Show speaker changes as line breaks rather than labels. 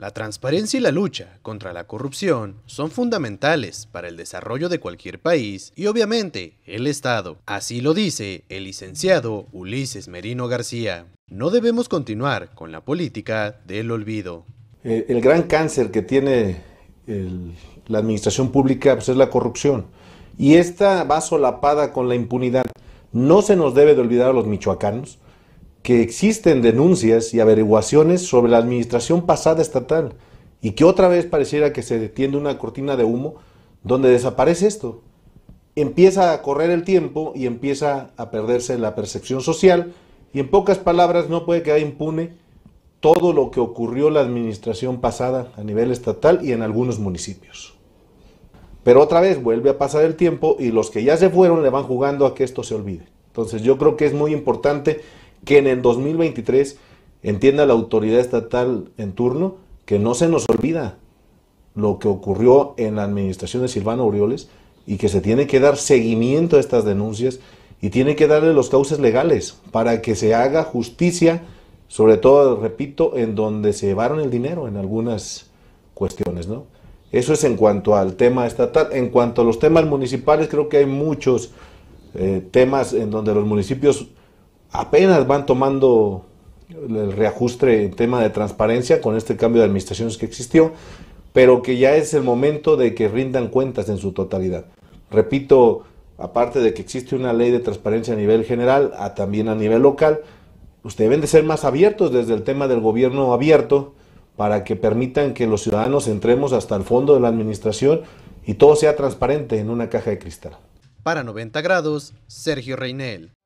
La transparencia y la lucha contra la corrupción son fundamentales para el desarrollo de cualquier país y obviamente el Estado. Así lo dice el licenciado Ulises Merino García. No debemos continuar con la política del olvido.
Eh, el gran cáncer que tiene la administración pública pues, es la corrupción y esta va solapada con la impunidad. No se nos debe de olvidar a los michoacanos que existen denuncias y averiguaciones sobre la administración pasada estatal y que otra vez pareciera que se detiene una cortina de humo donde desaparece esto. Empieza a correr el tiempo y empieza a perderse la percepción social y en pocas palabras no puede quedar impune todo lo que ocurrió la administración pasada a nivel estatal y en algunos municipios. Pero otra vez vuelve a pasar el tiempo y los que ya se fueron le van jugando a que esto se olvide. Entonces yo creo que es muy importante que en el 2023 entienda la autoridad estatal en turno que no se nos olvida lo que ocurrió en la administración de Silvano Orioles y que se tiene que dar seguimiento a estas denuncias y tiene que darle los cauces legales para que se haga justicia, sobre todo, repito, en donde se llevaron el dinero en algunas cuestiones, ¿no? Eso es en cuanto al tema estatal. En cuanto a los temas municipales, creo que hay muchos eh, temas en donde los municipios apenas van tomando el reajuste en tema de transparencia con este cambio de administraciones que existió, pero que ya es el momento de que rindan cuentas en su totalidad. Repito, aparte de que existe una ley de transparencia a nivel general, también a nivel local, ustedes deben de ser más abiertos desde el tema del gobierno abierto para que permitan que los ciudadanos entremos hasta el fondo de la administración y todo sea transparente en una caja de cristal.
Para 90 grados, Sergio Reinel.